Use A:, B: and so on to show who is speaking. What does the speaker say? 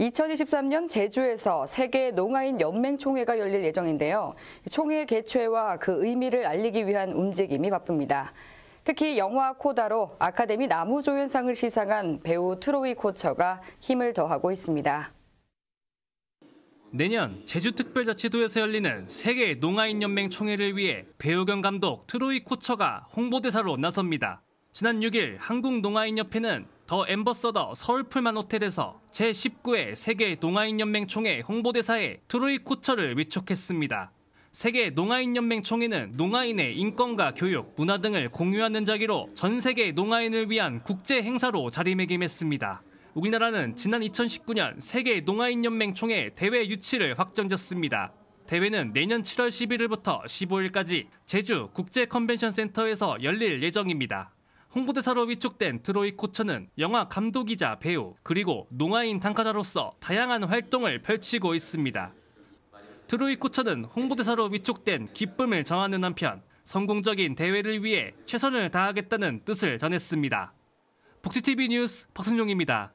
A: 2023년 제주에서 세계 농아인 연맹총회가 열릴 예정인데요. 총회 개최와 그 의미를 알리기 위한 움직임이 바쁩니다. 특히 영화 코다로 아카데미 나무조연상을 시상한 배우 트로이 코처가 힘을 더하고 있습니다.
B: 내년 제주특별자치도에서 열리는 세계 농아인 연맹 총회를 위해 배우 겸 감독 트로이 코처가 홍보대사로 나섭니다. 지난 6일 한국농아인협회는 더 엠버서더 서울풀만 호텔에서 제19회 세계 농아인연맹 총회 홍보대사에 트로이 코처를 위촉했습니다. 세계 농아인연맹 총회는 농아인의 인권과 교육, 문화 등을 공유하는 자리로 전 세계 농아인을 위한 국제 행사로 자리매김했습니다. 우리나라는 지난 2019년 세계 농아인연맹 총회 대회 유치를 확정졌습니다. 대회는 내년 7월 11일부터 15일까지 제주 국제 컨벤션 센터에서 열릴 예정입니다. 홍보대사로 위촉된 트로이 코처는 영화 감독이자 배우 그리고 농아인 단카자로서 다양한 활동을 펼치고 있습니다. 트로이 코처는 홍보대사로 위촉된 기쁨을 정하는 한편 성공적인 대회를 위해 최선을 다하겠다는 뜻을 전했습니다. 복지TV 뉴스 박순종입니다.